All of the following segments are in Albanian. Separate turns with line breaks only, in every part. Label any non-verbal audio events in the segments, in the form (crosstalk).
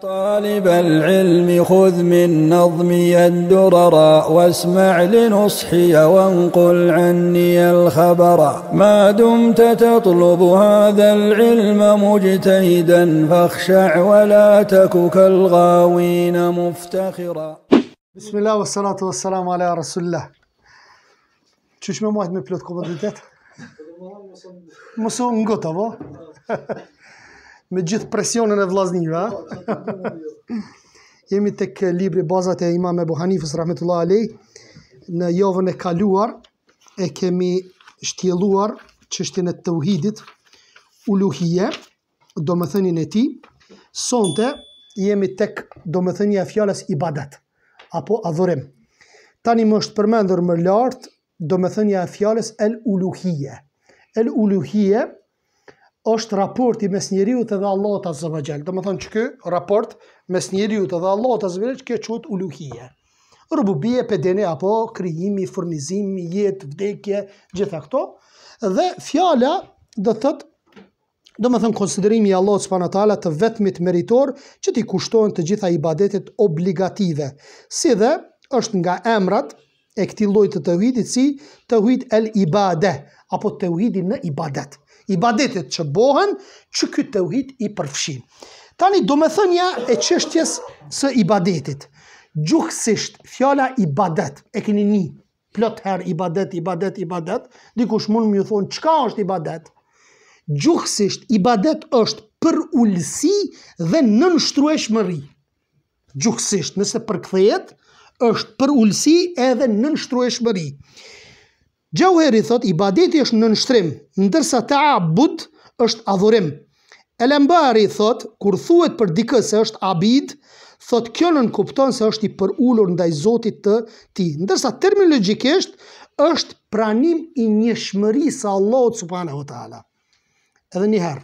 طالب العلم خذ من نظمي الدررا واسمع لنصحي وانقل عني الخبرا ما دمت تطلب هذا العلم مجتهدا فاخشع ولا تك كالغاوين مفتخرا بسم الله والصلاة والسلام على رسول الله شو ما من پلوت قبض دیدت؟ مسون me gjithë presionën e ha? Jemi të kë libri bazat e imam e Buhanifës Rahmetullah Alej. Në javën e kaluar e kemi shtjeluar çështjen e të uhidit uluhije, do më e ti. Sonte jemi të domethënia do më e fjales ibadat, apo adhurim. Tani më është përmendur më lartë, do më e fjales el uluhije. El uluhije, është raporti mes njeriu të dhe Allah të zëvë gjelë. Dhe më thonë që kë raport mes njeriu të dhe Allah të zëvë gjelë që kë qëtë uluhije. Rububie, pedene, apo, kryimi, furnizimi, jetë, vdekje, gjitha këto. Dhe fjala dhe thëtë, Do më thënë konsiderimi i Allah tala të vetëmit meritor që ti kushtohen të gjitha i badetit obligative. Si dhe është nga emrat e këti lojtë të të uhidit si të uhid el ibade, apo të uhidi në ibadet i badetit që bohen, që këtë të uhit i përfshin. Tani, do me thënja e qështjes së i badetit. Gjuhësisht, fjala i badet, e keni një, plot her i badet, i badet, i badet, dikush mund më ju thonë, qka është i badet? Gjuhësisht, i badet është për ullësi dhe në mëri. Gjuhësisht, nëse për është për ullësi edhe në mëri. Gjuhësisht, Gjauheri thot, ibadeti është në nështrim, ndërsa të abud është adhurim. Elembari thot, kur thuet për dikë se është abid, thot kjo nën kupton se është i për ullur ndaj zotit të ti. Ndërsa terminologikisht është pranim i një shmëri sa Allahot subhana të ta'ala. Edhe njëherë,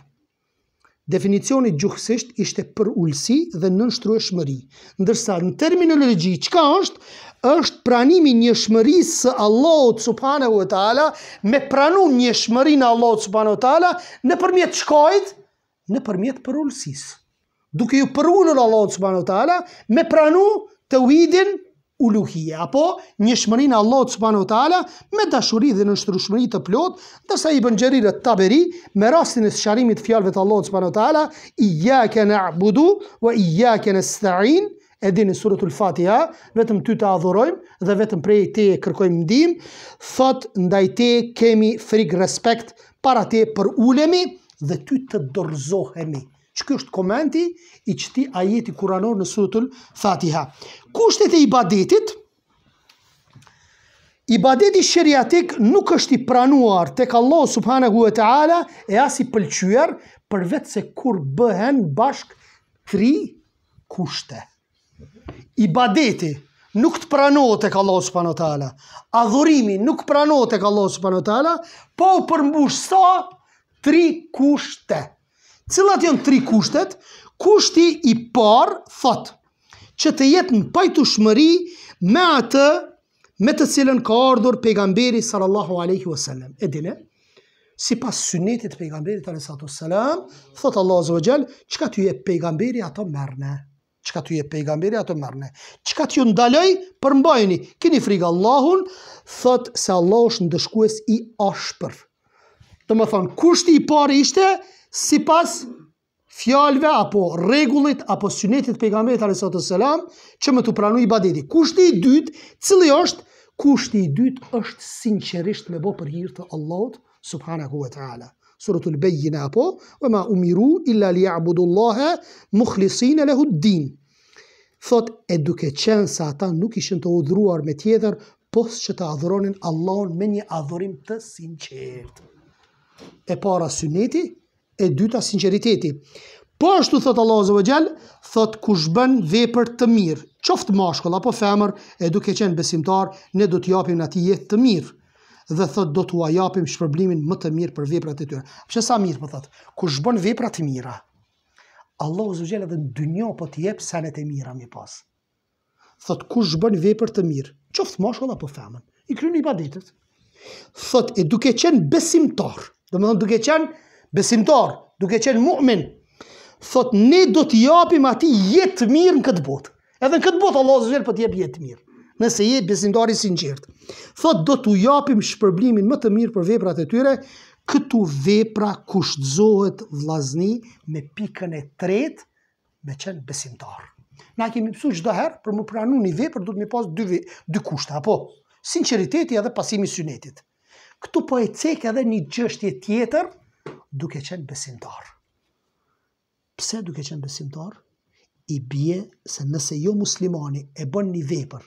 definicionit gjuhësisht ishte për ullësi dhe nën e shmëri. Ndërsa në terminologi, qka është, është pranimi një shmëri së Allahot Subhanahu wa ta'ala, me pranu një shmëri në Allahot Subhanahu wa ta'ala, në përmjet qkojt, në përmjet përullësis. Duke ju përullë Allahot Subhanahu wa ta'ala, me pranu të uhidin uluhie, apo një shmëri në Allahot Subhanahu wa ta'ala, me dashuri dhe në shmëri të plot, dhe i bëngjerirë të taberi, me rastin e sharimit fjalve të Allahot Subhanahu wa ta'ala, i jake në abudu, i jake në stajinë, e dini suratul fatiha, vetëm ty të adhurojmë dhe vetëm prej te e kërkojmë ndihmë. thot ndaj te kemi frik respekt para te për ulemi dhe ty të dorzohemi. Që është komenti i qëti ajeti kuranor në suratul fatiha. Kushtet e ibadetit? Ibadeti shëriatik nuk është i pranuar të Allah subhanahu e ta'ala e as i pëlqyër, për vetë se kur bëhen bashk tri kushte i badeti nuk të pranohet e kalos për në tala, adhurimi nuk pranohet e Allah Subhanahu wa tala, po përmbush sa tri kushte. Cilat janë tri kushtet? Kushti i parë thot, që të jetë në pajtu shmëri me atë me të cilën ka ardhur pejgamberi sallallahu aleyhi wasallam. E dine, si pas sunetit pejgamberi sallallahu aleyhi wasallam, thot Allah zë vëgjel, që ka të jetë pejgamberi ato mërne qka t'u e pejgamberi, ato më mërëne. Qka t'u ndaloj, përmbajni. Kini frikë Allahun, thot se Allah është në dëshkues i ashpër. Të më thonë, kushti i pari ishte, si pas fjalve, apo regullit, apo synetit pejgamberi, tali sotë të që më t'u pranu i badedi. Kushti i dytë, cili është, kushti i dytë është sinqerisht me bo për hirtë Allahot, subhanahu wa ta'ala suratul bejjina apo, vë ma umiru illa li abudullahe mukhlisin e din. Thot, e duke qenë se ata nuk ishën të udhruar me tjetër, pos që të adhronin Allahun me një adhurim të sinqert. E para syneti, e dyta sinqeriteti. Po ashtu thot Allahu Azza wa Jall, thot kush bën vepër të mirë, qoftë mashkull apo femër, e duke qenë besimtar, ne do t'i japim atij jetë të mirë dhe thot do t'u ajapim shpërblimin më të mirë për veprat e tyre. Pse sa mirë po thot? Kush bën veprat të mira, Allahu Zotë Gjellë dhe në dynjo po t'i jep senet e mira më pas. Thot, kush bën vepër të mirë, qoftë ma shkolla po femën, i krynë një baditët. Thot, e duke qenë besimtar, dhe duke qenë besimtar, duke qenë mu'min, thot, ne do t'i japim ati jetë mirë në këtë botë. Edhe në këtë botë, Allah Zotë po t'i jep jetë mirë nëse je besimtari sinqert. Thot do t'u japim shpërblimin më të mirë për veprat e tyre, këtu vepra kushtzohet vllazni me pikën e tretë me qen besimtar. Na kemi mësuar çdo herë për më pranu një vepër duhet më pas dy dy kushte apo sinqeriteti edhe pasimi i synetit. Ktu po e cek edhe një çështje tjetër duke qenë besimtar. Pse duke qenë besimtar? I bie se nëse jo muslimani e bën një vepër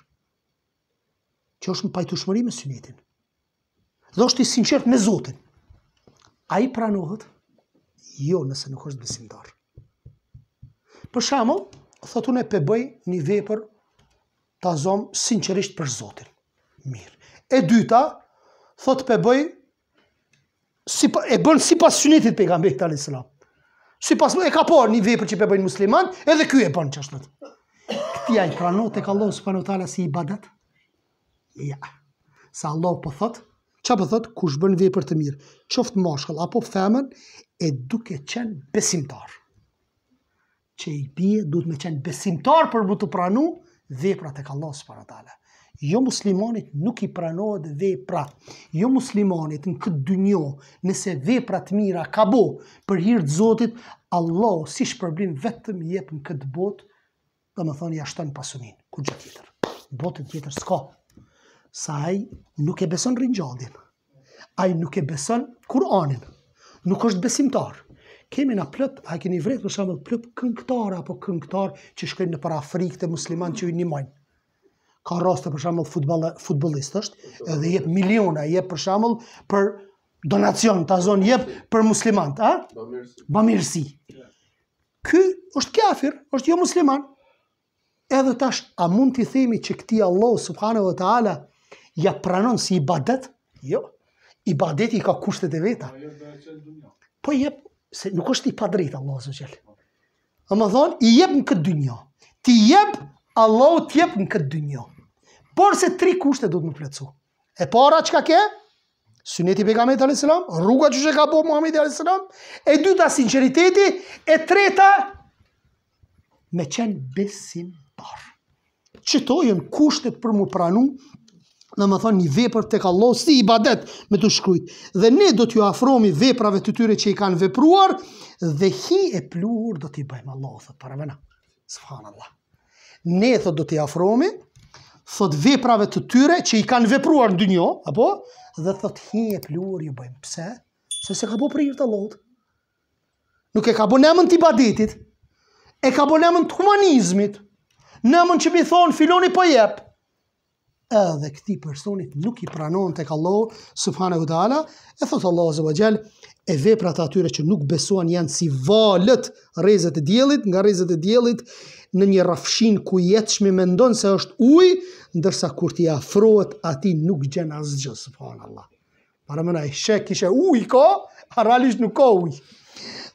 që është në pajtushmëri me synetin, Dhe është i sinqert me Zotin. A i pranohet? Jo, nëse nuk është besimtar. Për shamo, thotun e pe bëj një vepër të azomë sinqerisht për Zotin. Mirë. E dyta, thotë pebëj Si pa, e bën si pas synetit pe gambe këta lësëla. Si pas më e ka por një vepër që pe bëjnë musliman, edhe kjo e bën qashtët. Këti a i pranot e ka lohë së panotala si i badet? Ja. Sa Allah po thot, qa po thot, kush bën vej të mirë, qoftë mashkull, apo femen, e duke qenë besimtar. Çe i bje, duke me qenë besimtar për më të pranu, veprat e të ka para tale. Jo muslimanit nuk i pranohet veprat. Jo muslimanit në këtë dynjo, nëse veprat të mira ka bo për hir të zotit, Allah si shpërblim vetëm jep në këtë botë, dhe më thonë jashtën pasunin, Kur gjë tjetër. Botën tjetër s'ka sa aj nuk e beson rinjodhin, Ai nuk e beson Kur'anin, nuk është besimtar. Kemi na plët, a keni vrejt për shumë plët kënktar apo këngëtar që shkojnë në para Afrikë të musliman që ju një mojnë. Ka raste për shumë futbolist është, edhe jep miliona, jep për shumë për donacion, ta zon jep për muslimant, a? Bamirsi. mirësi. Ky është kafir, është jo musliman edhe tash, a mund t'i themi që këti Allah, subhanëve ta'ala, ja pranon si i badet, jo, i badet i ka kushtet e veta. Po jep, se nuk është i padrejt, Allah së gjelë. A më thonë, i jep në këtë dynjo. Ti jep, Allah të jep në këtë dynjo. Por se tri kushte do të më plëcu. E para që ka ke? Suneti pe gamet a.s. rruga që që ka bo Muhammed a.s. E dyta sinceriteti, e treta me qenë besim që to kushtet për më pranu në më thonë një vepër të kallohë si i badet me të shkrujt. Dhe ne do t'ju afromi veprave të tyre që i kanë vepruar dhe hi e pluhur do t'i bëjmë Allah, thot para mëna. Sfana Allah. Ne, thot, do t'i afromi, thot, veprave të tyre që i kanë vepruar në dy njo, apo? dhe thot, hi e pluhur ju bëjmë. Pse? Se se ka bo prirë të lotë. Nuk e ka bo nemën t'i badetit, e ka bo nemën t'humanizmit, nemën që mi thonë, filoni për po jepë, edhe këti personit nuk i pranon të kallohu, subhane u dala, e thotë Allah zë e veprat atyre që nuk besuan janë si valët rezet e djelit, nga rezet e djelit, në një rafshin ku jetë shmi me se është uj, ndërsa kur ti afrohet ati nuk gjenë asgjë, subhane Allah. Para mëna e shek ishe uj ka, haralisht nuk ka uj.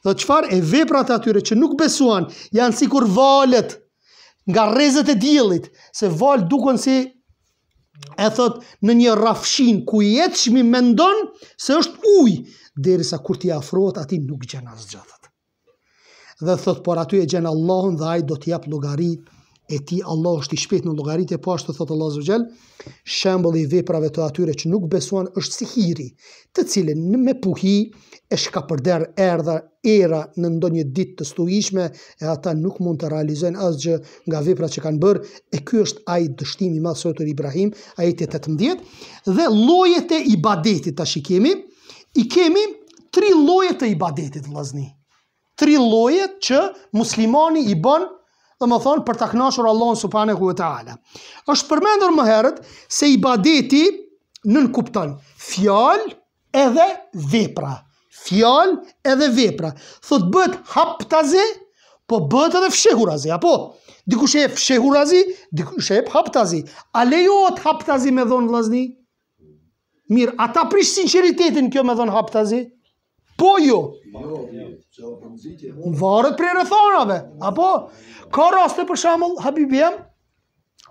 Dhe qëfar e veprat atyre që nuk besuan janë si kur valët, nga rezet e djelit, se valë dukon si e thot në një rafshin ku jetë shmi mendon se është uj, deri sa kur ti afrohet ati nuk gjen asë gjathët. Dhe thot, por aty e gjen Allahun dhe ajt do t'jap lugarit e ti Allah është i shpet në logarit e pashtë, po thotë Allah Zogjel, shembol i veprave të atyre që nuk besuan është si hiri, të cilën në me puhi e shka përder erdha era në ndonjë ditë të stuishme, e ata nuk mund të realizojnë asgjë nga vepra që kanë bërë, e kjo është ajë dështimi ma sotër Ibrahim, ajë të të të mdjetë, dhe lojet e ibadetit të shikemi, i kemi tri lojet e ibadetit, lazni. Tri lojet që muslimani i bën dhe më thonë për të knashur Allah në supane ku e ta ala. përmendur më herët se i badeti në në kuptonë edhe vepra. Fjall edhe vepra. Thot bët haptazi, po bët edhe fshehurazi, apo? Dikush e fshehurazi, dikush e haptazi. A lejot haptazi me dhonë vlazni? Mirë, ata prish sinceritetin kjo me dhonë haptazi? Mirë. Po jo. jo varet për prej rëthonave. Apo? Ka raste për shamëll, habibiem,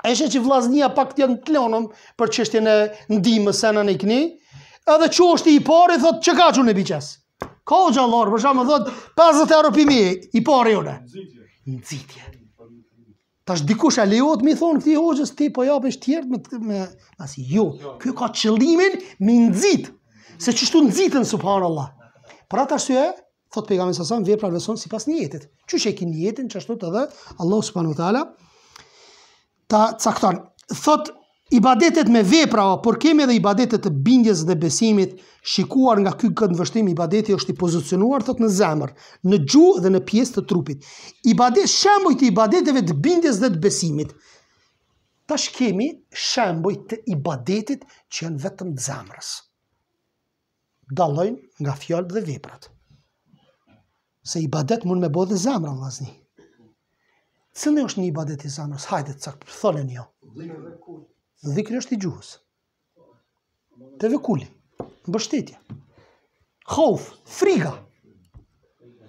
e shë që vlaznia pak të janë të leonëm për që është e në ndimë në këni, edhe që është i pari, thotë që ka që në biqesë. Ka u gjallorë, për shamëll, thotë 50 euro për i pari une. Në zitje. Ta është dikush e liot, mi thonë këti hoqës, ti po jabë është tjertë me... me Asi, jo, jo, kjo ka qëllimin me nëzit, se qështu nëzitën, subhanë Allah. Për atë arsye, thot pejgamberi sa veprat vepra vëson sipas niyetit. Qysh që kin niyetin çashtu të dhë Allahu subhanahu wa taala ta cakton. Thot ibadetet me vepra, por kemi edhe ibadetet të bindjes dhe besimit, shikuar nga ky kënd vështim ibadeti është i pozicionuar thot në zemër, në gjuhë dhe në pjesë të trupit. Ibadet shembuj të ibadeteve të bindjes dhe të besimit. Tash kemi shembuj të ibadetit që janë vetëm të zemrës dalojnë nga fjallë dhe veprat. Se i badet mund me bo dhe zemra, në lasni. Cëllë është një i badet i zemrës? Hajde, cak për thole një. Jo. Dhe kërë është i gjuhës. Të vekulli. Në bështetje. Khauf, friga.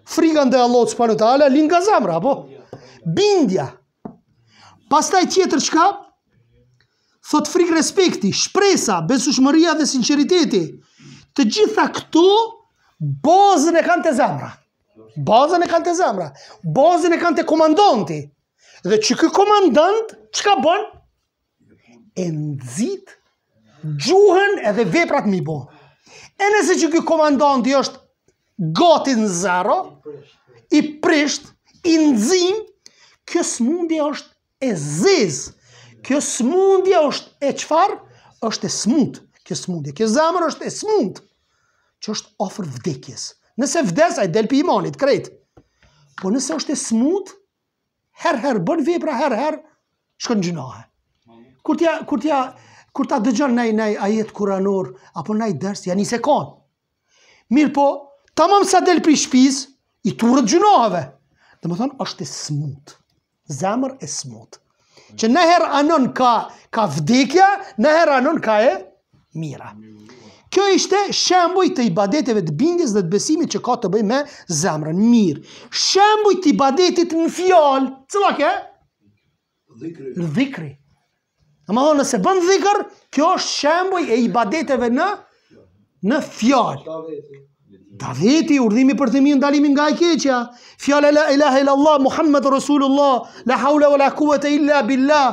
Friga ndë e allotës për në të ala, linë nga zemrë, apo? Bindja. Pas taj tjetër qka? Thot frikë respekti, shpresa, besushmëria dhe sinceriteti. Shpresa. Të gjitha këtu, bazën e kanë të zemra. Bazën e kanë të zemra. Bazën e kanë të komandonti. Dhe që këj komandant, që ka bën? E nëzit, gjuhën edhe veprat mi bo. E nëse që këj komandanti është gotin zero, i prisht, i nëzim, kjo smundje është e ziz. Kjo smundje është e qfar? është e smund. Kjo smundje, kjo zemër është e smund që është ofër vdekjes. Nëse vdes, a i delpi imanit, krejt. Po nëse është e smut, herë herë, bën vepra herë herë, shkën gjinohë. Kur t'ja, kur t'ja, kur t'a dëgjën nej, nej, a jetë kuranor, apo nej ders janë i sekon. Mirë po, ta mëmë sa delpi shpiz, i turët gjinohëve. Dhe më thonë, është e smut. Zemër e smut. Që nëherë anon ka, ka vdekja, nëherë anon ka e Mira. Kjo ishte shembuj të ibadeteve të bindjes dhe të besimit që ka të bëj me zemrën mirë. Shembuj të ibadetit në fjalë, cëla ke? Dhikri. Në dhikri. Në më thonë, nëse bënë dhikër, kjo është shembuj e ibadeteve në, në fjalë. Daveti, urdhimi për të minë, nga e keqja. Fjale la ilaha illallah, Muhammed Rasulullah, la haula wa la kuvete illa billah.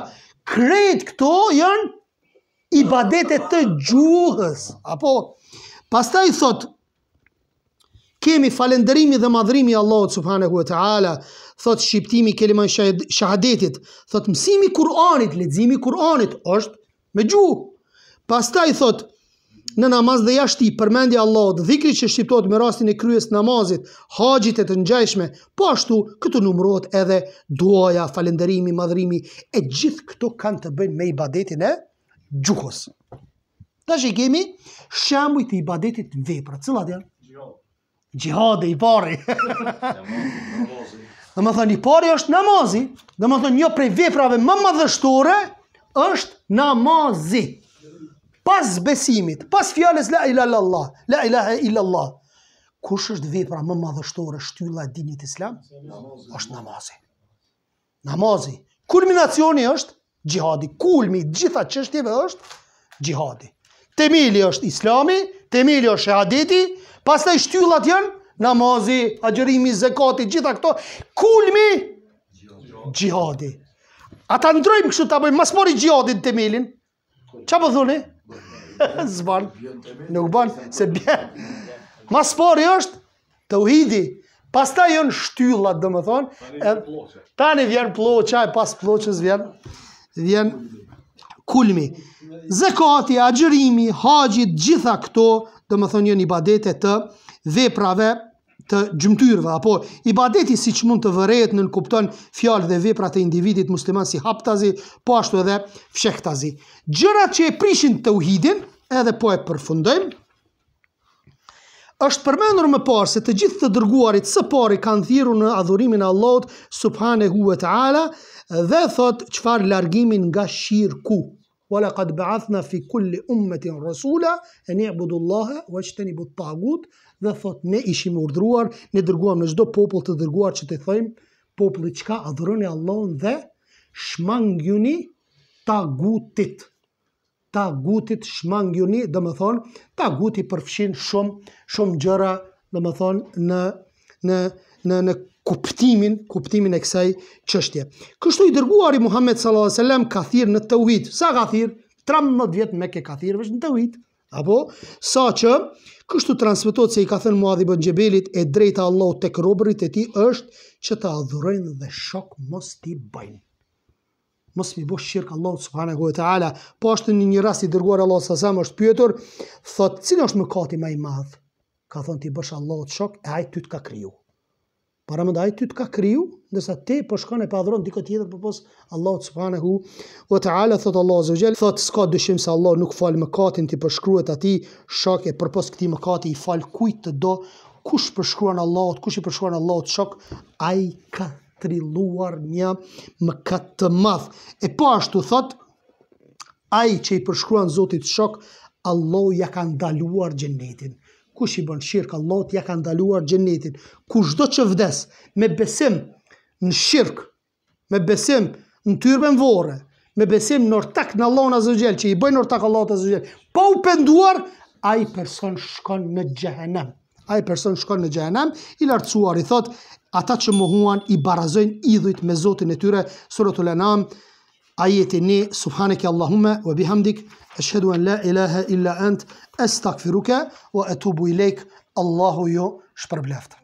Kretë këto janë i badetet të gjuhës. Apo, pastaj thot, kemi falenderimi dhe madhrimi Allahot subhanahu e ta'ala, thot shqiptimi keliman shahadetit, thot mësimi Kur'anit, ledzimi Kur'anit, është me gjuhë. Pastaj thot, në namaz dhe jashti, përmendi Allahot, dhikri që shqiptot me rastin e kryes namazit, haqit e të njëjshme, po ashtu këtu numrot edhe duaja, falenderimi, madhrimi, e gjithë këto kanë të bëjnë me i badetin e, eh? gjuhës. Ta që i kemi shëmbu të ibadetit në vepra. Cëla të janë? Gjihad. Gjihad e i pari. Dhe më thënë, i pari është namazi. Dhe më thënë, një prej veprave më më dhështore është namazi. Pas besimit, pas fjales, la ila la Allah, la ila illallah. ila Allah. Kush është vepra më më shtylla e dinit islam? është namazi. Namazi. Kulminacioni është gjihadi. Kulmi gjitha qështjeve është gjihadi. Temili është islami, temili është shahadeti, pas të shtyllat janë, namazi, agjërimi, zekati, gjitha këto, kulmi gjihadi. ta ndrojmë kështu të bëjmë, mas mori gjihadi në temilin, Qa po thuni? (laughs) Zban, nuk ban, se bjen. Mas mori është, të uhidi, pas të jënë shtyllat, dhe më thonë, tani vjen ploqa, e pas ploqës vjen, vjen kulmi. Zekati, agjërimi, haqjit, gjitha këto, dhe më thonjën i badete të veprave të gjymtyrve, apo i badeti si që mund të vërejt në nënkupton fjallë dhe vepra të individit musliman si haptazi, po ashtu edhe fshektazi. Gjërat që e prishin të uhidin, edhe po e përfundojmë, është përmenur më parë se të gjithë të dërguarit së pari kanë thiru në adhurimin Allahut subhane huve të ala dhe thot qëfar largimin nga shirë ku. Wala kad baathna fi kulli ummetin rasula e një budullahe o që të një bud pagut dhe thot ne ishim urdruar, ne dërguam në gjdo popull të dërguar që të thëjmë popullit qka adhurimi Allahun dhe shmangjuni tagutit ta gutit shmangjuni, dhe më thonë, ta guti përfshin shumë, shumë gjëra, dhe më thonë, në, në, në, në kuptimin, kuptimin e kësaj qështje. Kështu i dërguari Muhammed S.A.S. ka thirë në të uhit, sa ka thirë? 13 vjetë me ke ka thirë, vështë në të uhit, apo? Sa që, kështu transmitot se i ka thënë muadhi bën gjebelit e drejta Allah të kërobrit e ti është që të adhurojnë dhe shok mos ti bëjnë mos mi bosh shirk Allah subhanahu wa taala. Po ashtu në një rast i dërguar Allah sallallahu alaihi është pyetur, thotë, cili është mëkati më i madh? Ka thonë ti bësh Allahut shok e ai ty të ka kriju. Para më ndaj ty të ka kriju, ndërsa te po shkon e padhuron diku tjetër për pos Allah subhanahu wa taala thotë Allahu azza wa jall, thotë s'ka dyshim se Allah nuk fal mëkatin ti po shkruhet aty shok e për pos këtij mëkati i fal kujt të do. Kush përshkruan Allahut, kush i përshkruan Allahut shok, ai ka shtriluar një më të madhë. E po ashtu thot, ai që i përshkruan zotit shok, Allah ja ka ndaluar xhenetin. Kush i bën shirk, Allah ja ka ndaluar xhenetin. Kush do që vdes, me besim në shirk, me besim në tyrbe vore, me besim në ortak në Allah në zëgjel, që i bëjnë ortak Allah në zëgjel, po u penduar, a i person shkon në gjenem. Ai person shkon në gjenem, i lartësuar i thot, ata që më huan i barazojnë idhujt me Zotin e tyre, surat u lenam, ajeti ne, subhanek e Allahume, wa bihamdik, e shheduen la ilaha illa ant, e stakfiruke, wa e tubu i lejk, Allahu jo shpërbleftë.